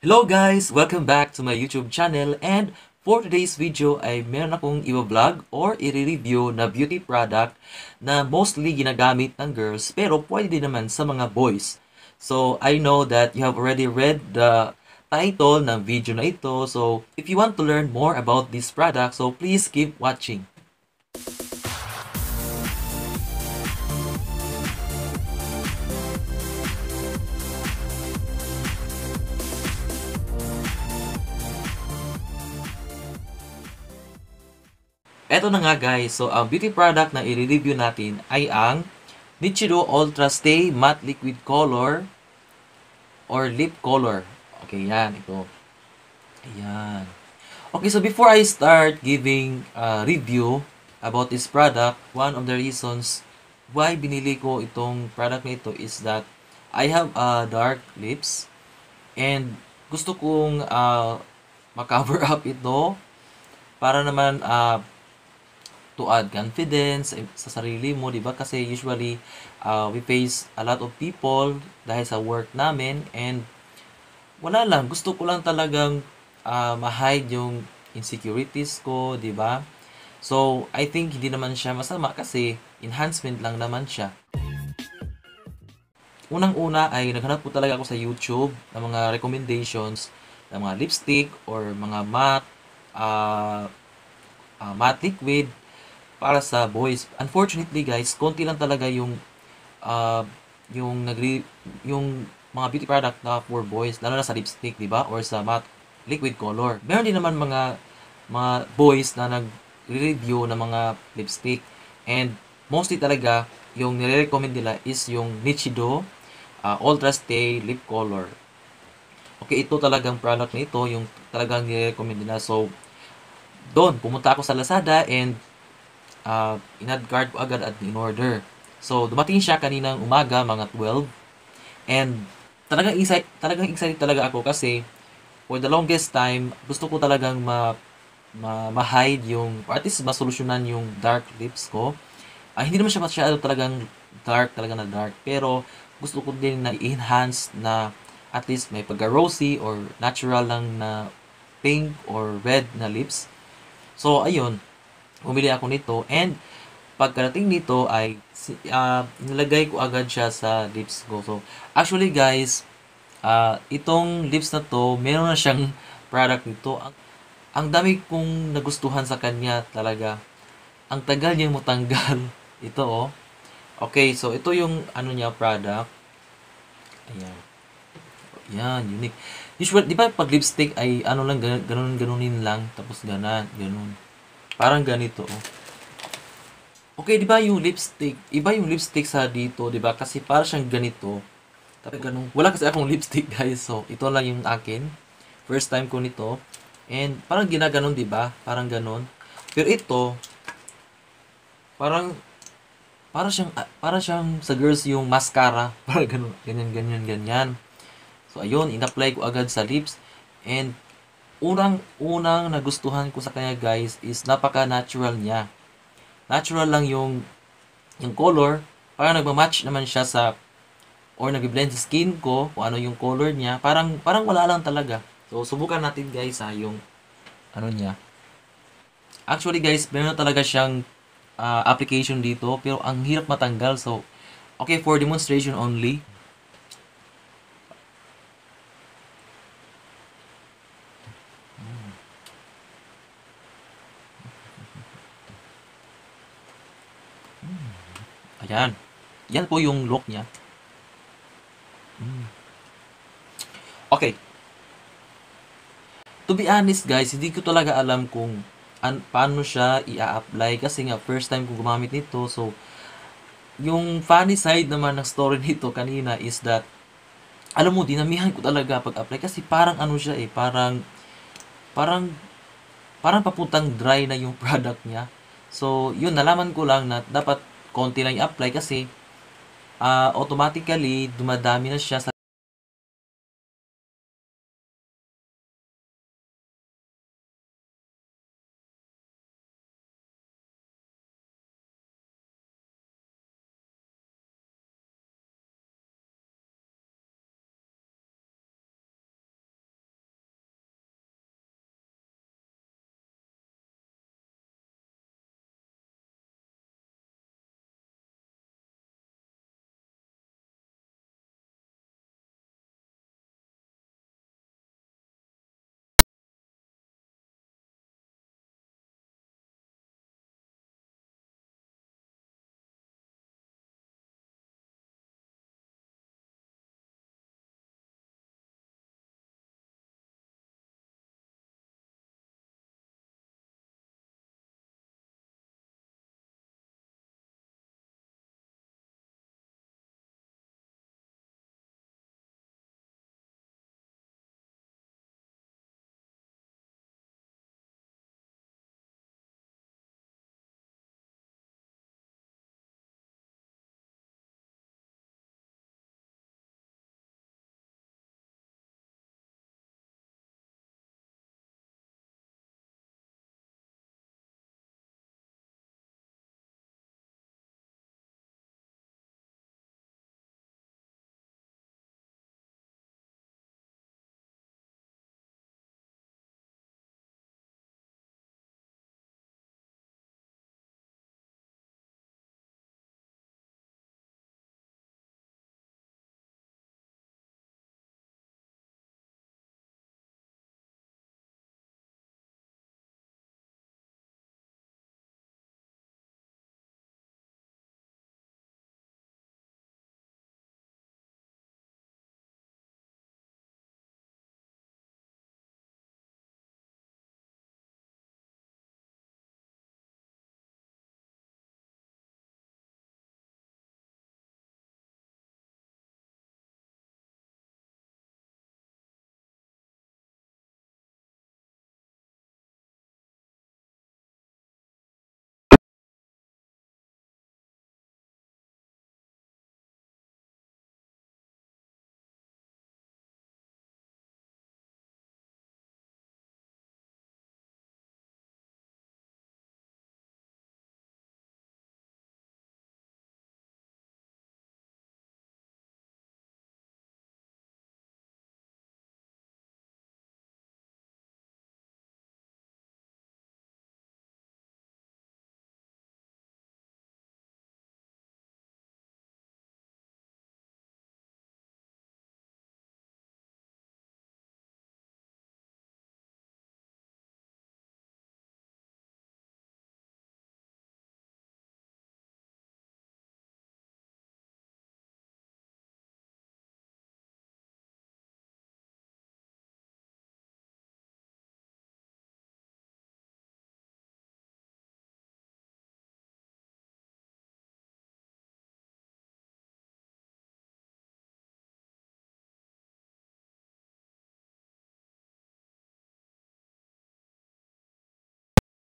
Hello guys! Welcome back to my YouTube channel and for today's video ay meron akong i-vlog or i-review na beauty product na mostly ginagamit ng girls pero pwede din naman sa mga boys. So I know that you have already read the title ng video na ito so if you want to learn more about this product so please keep watching. Eto na nga guys, so ang beauty product na i-review natin ay ang Nichido Ultra Stay Matte Liquid Color or Lip Color. Okay, yan. Ito. Ayan. Okay, so before I start giving uh, review about this product, one of the reasons why binili ko itong product na ito is that I have uh, dark lips and gusto kong uh, makover up ito para naman uh, to add confidence eh, sa sarili mo, di ba? Kasi usually, uh, we face a lot of people dahil sa work namin and wala lang. Gusto ko lang talagang uh, ma-hide yung insecurities ko, di ba? So, I think hindi naman siya masama kasi enhancement lang naman siya. Unang-una ay naghanap po talaga ako sa YouTube ng mga recommendations ng mga lipstick or mga matte uh, uh, matte liquid para sa boys. Unfortunately guys, konti lang talaga yung uh, yung nagre yung mga beauty product na for boys, lalo na sa lipstick, 'di ba? Or sa matte liquid color. Meron din naman mga mga boys na nag-review ng mga lipstick and mostly talaga yung nire-recommend nila is yung Nichido uh, Ultra Stay Lip Color. Okay, ito talagang product nito yung talagang nire-recommend nila. So, doon, pumunta ako sa Lazada and uh, inadguard ko agad at in-order. So, dumating siya kaninang umaga, mga 12. And talagang excited, talagang excited talaga ako kasi for the longest time, gusto ko talagang ma, ma, ma-hide yung, or at least masolusyonan yung dark lips ko. Uh, hindi naman siya masyado talagang dark, talaga na dark. Pero, gusto ko din na enhance na at least may pagka-rosy or natural lang na pink or red na lips. So, ayun. Bumili ako nito and pagkarating dito ay uh, nilagay ko agad siya sa lips ko. So, actually guys, uh, itong lips na to, meron na siyang product nito. Ang, ang dami kong nagustuhan sa kanya talaga. Ang tagal niyang matanggal. Ito oh. Okay, so ito yung ano niya product. Ayan. Ayan, unique. Usually, di ba pag lipstick ay ano lang, ganun, ganunin lang, tapos ganan, ganun. Parang ganito. Oh. Okay, di ba yung lipstick? Iba yung lipstick sa dito, di ba? Kasi parang siyang ganito. Tapos ganun. Wala kasi akong lipstick, guys. So, ito lang yung akin. First time ko nito. And parang ginaganon, di ba? Parang ganon. Pero ito, parang para siyang ah, para siyang sa girls yung mascara, parang ganun, ganyan ganyan ganyan. So ayun, inapply ko agad sa lips and unang-unang nagustuhan ko sa kanya guys is napaka-natural niya. Natural lang yung yung color. Parang nagmamatch naman siya sa or nag-blend sa skin ko kung ano yung color niya. Parang parang wala lang talaga. So subukan natin guys ha yung ano niya. Actually guys, meron talaga siyang uh, application dito pero ang hirap matanggal. So okay for demonstration only. Yan. Yan po yung look niya. Hmm. Okay. To be honest guys, hindi ko talaga alam kung an paano siya i-apply kasi nga first time ko gumamit nito. So, yung funny side naman ng story nito kanina is that alam mo, dinamihan ko talaga pag-apply kasi parang ano siya eh, parang parang parang papuntang dry na yung product niya. So, yun, nalaman ko lang na dapat konti lang i-apply kasi uh, automatically dumadami na siya sa